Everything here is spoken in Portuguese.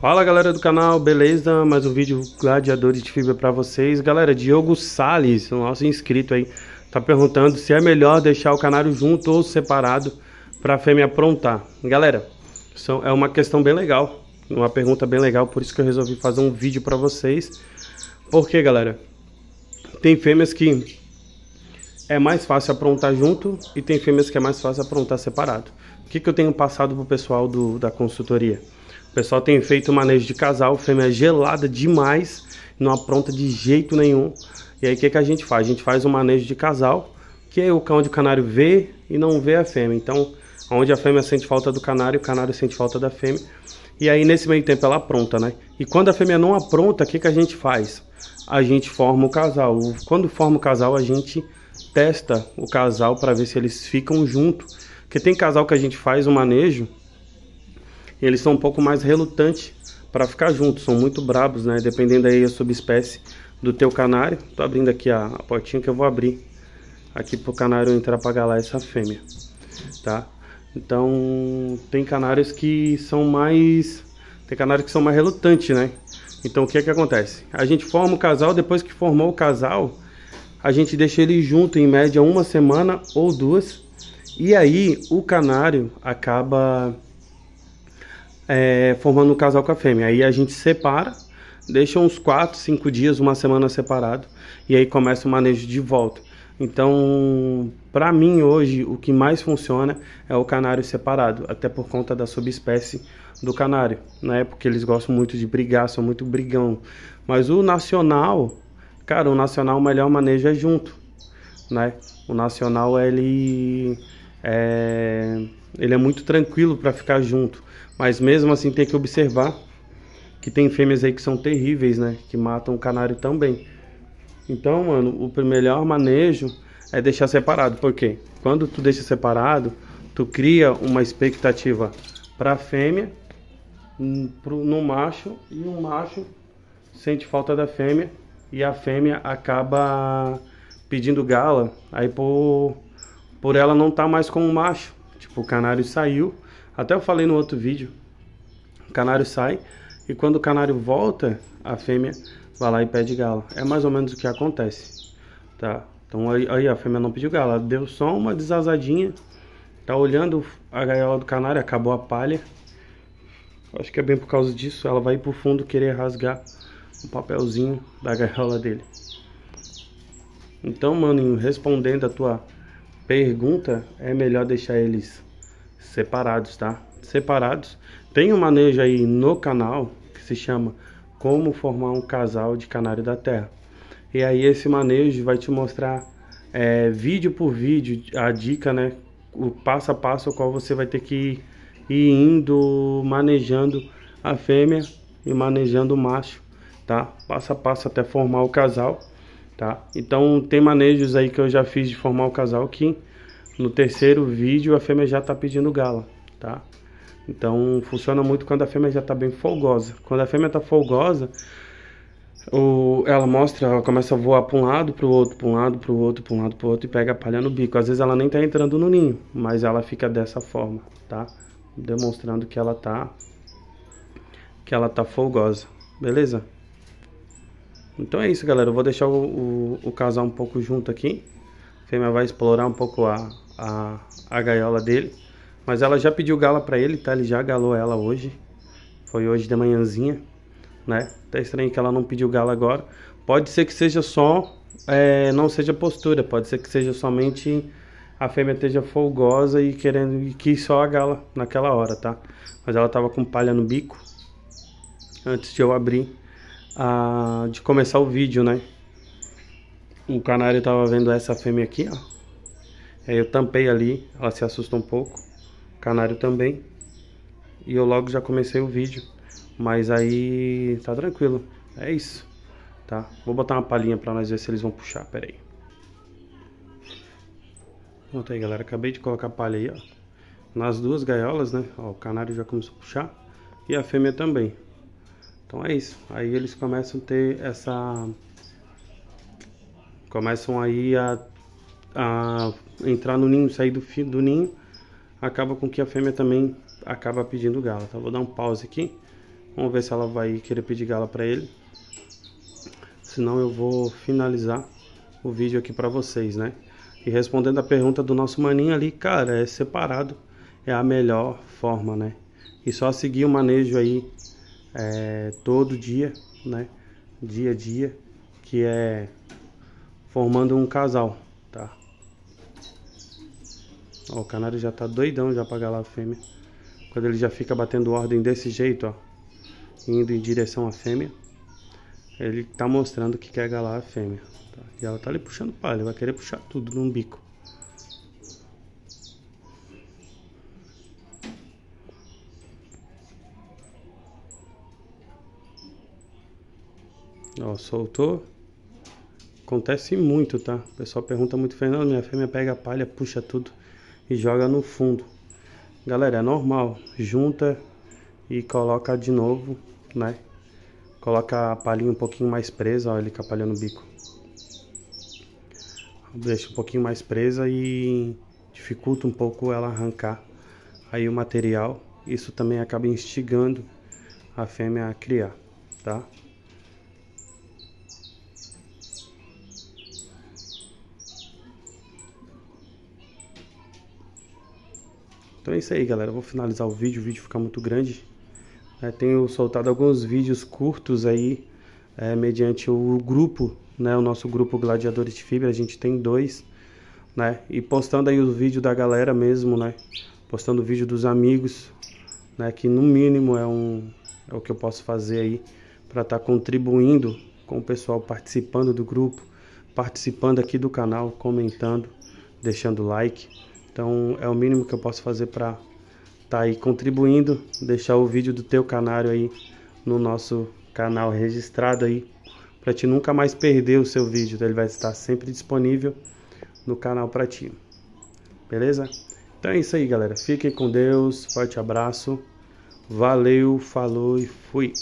Fala galera do canal, beleza? Mais um vídeo Gladiadores de Fibra pra vocês. Galera, Diogo Sales, nosso inscrito aí, tá perguntando se é melhor deixar o canário junto ou separado pra fêmea aprontar. Galera, são, é uma questão bem legal, uma pergunta bem legal, por isso que eu resolvi fazer um vídeo pra vocês. Porque, galera, tem fêmeas que é mais fácil aprontar junto e tem fêmeas que é mais fácil aprontar separado. O que, que eu tenho passado pro pessoal do, da consultoria? O pessoal tem feito manejo de casal, fêmea gelada demais, não apronta de jeito nenhum. E aí o que, que a gente faz? A gente faz o um manejo de casal, que é o cão de canário vê e não vê a fêmea. Então, onde a fêmea sente falta do canário, o canário sente falta da fêmea. E aí nesse meio tempo ela apronta, né? E quando a fêmea não apronta, o que, que a gente faz? A gente forma o casal. Quando forma o casal, a gente testa o casal para ver se eles ficam junto. Porque tem casal que a gente faz o manejo eles são um pouco mais relutantes para ficar juntos, são muito brabos, né? Dependendo aí a subespécie do teu canário. Tô abrindo aqui a, a portinha que eu vou abrir aqui pro canário entrar para galar essa fêmea, tá? Então, tem canários que são mais tem canários que são mais relutantes, né? Então, o que é que acontece? A gente forma o casal, depois que formou o casal, a gente deixa ele junto em média uma semana ou duas. E aí o canário acaba é, formando um casal com a fêmea. Aí a gente separa, deixa uns 4, 5 dias, uma semana separado, e aí começa o manejo de volta. Então, para mim hoje, o que mais funciona é o canário separado, até por conta da subespécie do canário, né? Porque eles gostam muito de brigar, são muito brigão. Mas o nacional, cara, o nacional o melhor manejo é junto, né? O nacional ele é, ele é muito tranquilo para ficar junto, mas mesmo assim tem que observar que tem fêmeas aí que são terríveis, né? Que matam o canário também. Então, mano, o melhor manejo é deixar separado, Por quê? quando tu deixa separado, tu cria uma expectativa para a fêmea, no macho, e o macho sente falta da fêmea, e a fêmea acaba pedindo gala, aí por por ela não estar tá mais com o macho. Tipo, o canário saiu. Até eu falei no outro vídeo. O canário sai e quando o canário volta, a fêmea vai lá e pede gala. É mais ou menos o que acontece, tá? Então aí, aí a fêmea não pediu gala, deu só uma desazadinha, Tá olhando a gaiola do canário, acabou a palha. Acho que é bem por causa disso, ela vai pro fundo querer rasgar o papelzinho da gaiola dele. Então, maninho, respondendo a tua pergunta, é melhor deixar eles separados, tá? Separados. Tem um manejo aí no canal que se chama Como Formar um Casal de Canário da Terra. E aí esse manejo vai te mostrar é, vídeo por vídeo a dica, né? O passo a passo ao qual você vai ter que ir indo manejando a fêmea e manejando o macho, tá? Passo a passo até formar o casal tá? Então tem manejos aí que eu já fiz de formar o casal que no terceiro vídeo a fêmea já tá pedindo gala, tá? Então funciona muito quando a fêmea já tá bem folgosa. Quando a fêmea tá folgosa, o, ela mostra, ela começa a voar para um lado, para o outro, para um lado, para o outro, para um lado, para o outro e pega a palha no bico. Às vezes ela nem tá entrando no ninho, mas ela fica dessa forma, tá? Demonstrando que ela tá que ela tá folgosa. Beleza? Então é isso, galera. Eu vou deixar o, o, o casal um pouco junto aqui. A fêmea vai explorar um pouco a, a, a gaiola dele. Mas ela já pediu gala pra ele, tá? Ele já galou ela hoje. Foi hoje de manhãzinha, né? Tá estranho que ela não pediu gala agora. Pode ser que seja só... É, não seja postura. Pode ser que seja somente a fêmea esteja folgosa e querendo e quis só a gala naquela hora, tá? Mas ela tava com palha no bico antes de eu abrir a, de começar o vídeo, né? O canário tava vendo essa fêmea aqui, ó. Aí eu tampei ali, ela se assusta um pouco. O canário também. E eu logo já comecei o vídeo. Mas aí tá tranquilo. É isso. Tá? Vou botar uma palhinha pra nós ver se eles vão puxar. Pera aí. Pronto aí, galera. Acabei de colocar a palha aí, ó. Nas duas gaiolas, né? Ó, o canário já começou a puxar. E a fêmea também. Então é isso. Aí eles começam a ter essa. Começam aí a, a entrar no ninho, sair do, do ninho. Acaba com que a fêmea também acaba pedindo gala. Tá? Vou dar um pause aqui. Vamos ver se ela vai querer pedir gala para ele. Senão eu vou finalizar o vídeo aqui para vocês, né? E respondendo a pergunta do nosso maninho ali, cara, é separado é a melhor forma, né? E só seguir o manejo aí é, todo dia, né? Dia a dia, que é formando um casal, tá? Ó, o canário já tá doidão já pra galar a fêmea. Quando ele já fica batendo ordem desse jeito, ó, indo em direção à fêmea, ele tá mostrando que quer galar a fêmea. Tá? E ela tá ali puxando palha, vai querer puxar tudo num bico. Ó, soltou. Acontece muito, tá? O pessoal pergunta muito, Fernando, minha fêmea pega a palha, puxa tudo e joga no fundo. Galera, é normal. Junta e coloca de novo, né? Coloca a palhinha um pouquinho mais presa, olha ele capalhando o bico. Deixa um pouquinho mais presa e dificulta um pouco ela arrancar aí o material. Isso também acaba instigando a fêmea a criar, tá? Então é isso aí, galera. Eu vou finalizar o vídeo, o vídeo ficar muito grande. É, tenho soltado alguns vídeos curtos aí, é, mediante o grupo, né? O nosso grupo Gladiadores de Fibra, a gente tem dois, né? E postando aí o vídeo da galera mesmo, né? Postando o vídeo dos amigos, né? Que no mínimo é, um, é o que eu posso fazer aí para estar tá contribuindo com o pessoal participando do grupo, participando aqui do canal, comentando, deixando like. Então é o mínimo que eu posso fazer para estar tá aí contribuindo, deixar o vídeo do teu canário aí no nosso canal registrado aí para te nunca mais perder o seu vídeo, então, ele vai estar sempre disponível no canal para ti. Beleza? Então é isso aí, galera. Fiquem com Deus. Forte abraço. Valeu, falou e fui.